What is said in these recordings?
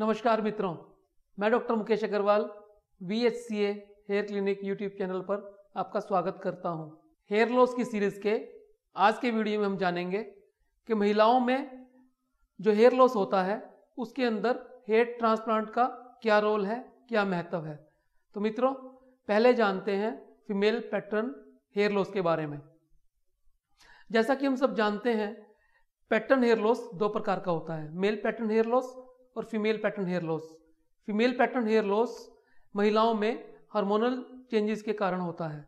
नमस्कार मित्रों मैं doctor Mukesh Agarwal V H C A hair clinic YouTube channel पर आपका स्वागत करता हूं। हेयर लॉस की सीरीज के आज के वीडियो में हम जानेंगे कि महिलाओं में जो हेयर लॉस होता है उसके अंदर हेयर ट्रांसप्लांट का क्या रोल है क्या महत्व है तो मित्रों पहले जानते हैं फीमेल पैटर्न हेयर लॉस के बारे में जैसा कि हम सब जानते हैं पैटर्न हेयर लॉस दो प्रकार का होता है मेल पैटर्न हेयर लॉस और female pattern hair loss female pattern hair loss महिलाओं में हार्मोनल चेंजेस के कारण होता है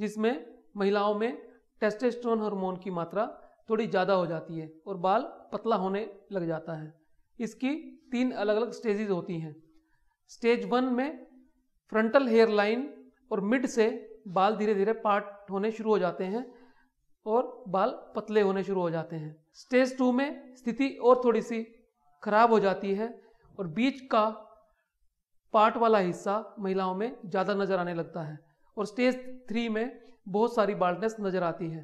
जिसमें महिलाओं में टेस्टेस्ट्रॉन हार्मोन की मात्रा थोड़ी ज़्यादा हो जाती है और बाल पतला होने लग जाता है इसकी तीन अलग अलग स्टेजेस होती हैं स्टेज वन में फ्रंटल हेयर लाइन और मिड से बाल धीरे धीरे पार्ट होने शुरू हो जाते हैं और बाल पतले होने शुरू हो जाते हैं स्टेज टू में स्थिति और थोड़ी सी खराब हो जाती है और बीच का पार्ट वाला हिस्सा महिलाओं में ज़्यादा नजर आने लगता है और स्टेज थ्री में बहुत सारी बाल्डनेस नजर आती है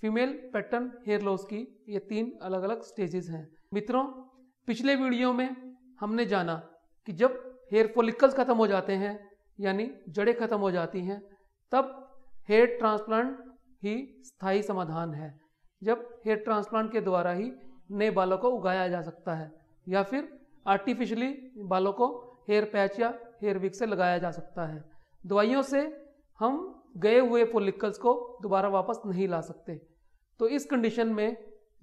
फीमेल पैटर्न हेयर लॉस की ये तीन अलग अलग स्टेजेस हैं मित्रों पिछले वीडियो में हमने जाना कि जब हेयर फोलिकल्स खत्म हो जाते हैं यानी जड़ें खत्म हो जाती हैं तब हेयर ट्रांसप्लांट ही स्थायी समाधान है जब हेयर ट्रांसप्लांट के द्वारा ही नए बालों को उगाया जा सकता है या फिर आर्टिफिशली बालों को हेयर पैच या हेयर विक से लगाया जा सकता है दवाइयों से हम गए हुए फोलिकल्स को दोबारा वापस नहीं ला सकते तो इस कंडीशन में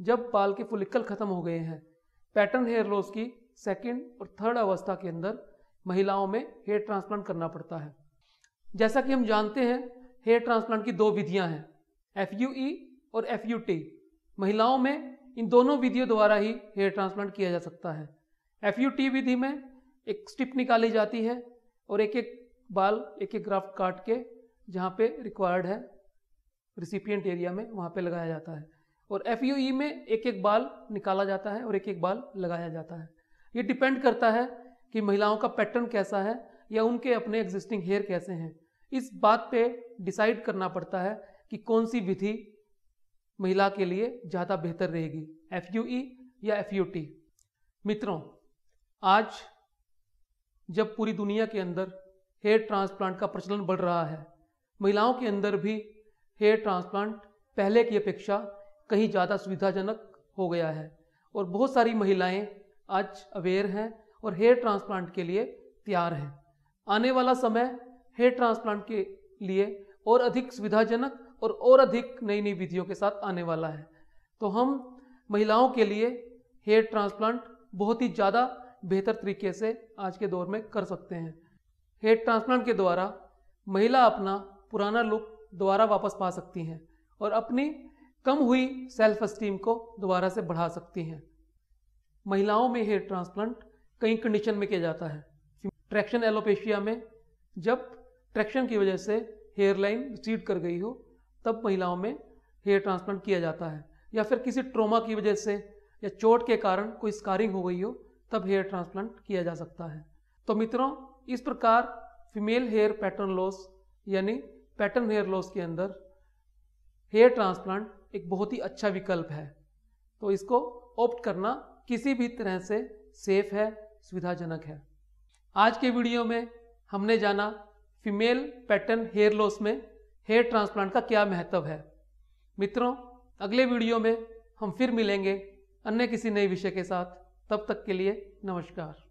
जब बाल के फोलिकल ख़त्म हो गए हैं पैटर्न हेयर लॉस की सेकेंड और थर्ड अवस्था के अंदर महिलाओं में हेयर ट्रांसप्लांट करना पड़ता है जैसा कि हम जानते हैं हेयर ट्रांसप्लांट की दो विधियां हैं एफ e और एफ महिलाओं में इन दोनों विधियों द्वारा ही हेयर ट्रांसप्लांट किया जा सकता है एफ यू टी विधि में एक स्टिप निकाली जाती है और एक एक बाल एक एक ग्राफ्ट काट के जहाँ पे रिक्वायर्ड है रिसिपियंट एरिया में वहाँ पे लगाया जाता है और एफ यू ई में एक एक बाल निकाला जाता है और एक एक बाल लगाया जाता है ये डिपेंड करता है कि महिलाओं का पैटर्न कैसा है या उनके अपने एग्जिस्टिंग हेयर कैसे हैं इस बात पे डिसाइड करना पड़ता है कि कौन सी विधि महिला के लिए ज़्यादा बेहतर रहेगी एफ यू ई या एफ यू टी मित्रों आज जब पूरी दुनिया के अंदर हेयर ट्रांसप्लांट का प्रचलन बढ़ रहा है महिलाओं के अंदर भी हेयर ट्रांसप्लांट पहले की अपेक्षा कहीं ज़्यादा सुविधाजनक हो गया है और बहुत सारी महिलाएं आज अवेयर हैं और हेयर ट्रांसप्लांट के लिए तैयार हैं आने वाला समय हेयर ट्रांसप्लांट के लिए और अधिक सुविधाजनक और और अधिक नई नई विधियों के साथ आने वाला है तो हम महिलाओं के लिए हेयर ट्रांसप्लांट बहुत ही ज़्यादा बेहतर तरीके से आज के दौर में कर सकते हैं हेयर ट्रांसप्लांट के द्वारा महिला अपना पुराना लुक दोबारा वापस पा सकती हैं और अपनी कम हुई सेल्फ स्टीम को दोबारा से बढ़ा सकती हैं महिलाओं में हेयर ट्रांसप्लांट कई कंडीशन में किया जाता है ट्रैक्शन एलोपेशिया में जब ट्रैक्शन की वजह से हेयर लाइन सीड कर गई हो तब महिलाओं में हेयर ट्रांसप्लांट किया जाता है या फिर किसी ट्रोमा की वजह से या चोट के कारण कोई स्कारिंग हो गई हो तब हेयर ट्रांसप्लांट किया जा सकता है तो मित्रों इस प्रकार फीमेल हेयर पैटर्न लॉस यानी पैटर्न हेयर लॉस के अंदर हेयर ट्रांसप्लांट एक बहुत ही अच्छा विकल्प है तो इसको ऑप्ट करना किसी भी तरह से सेफ है सुविधाजनक है आज के वीडियो में हमने जाना फीमेल पैटर्न हेयर लॉस में हेयर ट्रांसप्लांट का क्या महत्व है मित्रों अगले वीडियो में हम फिर मिलेंगे अन्य किसी नए विषय के साथ तब तक के लिए नमस्कार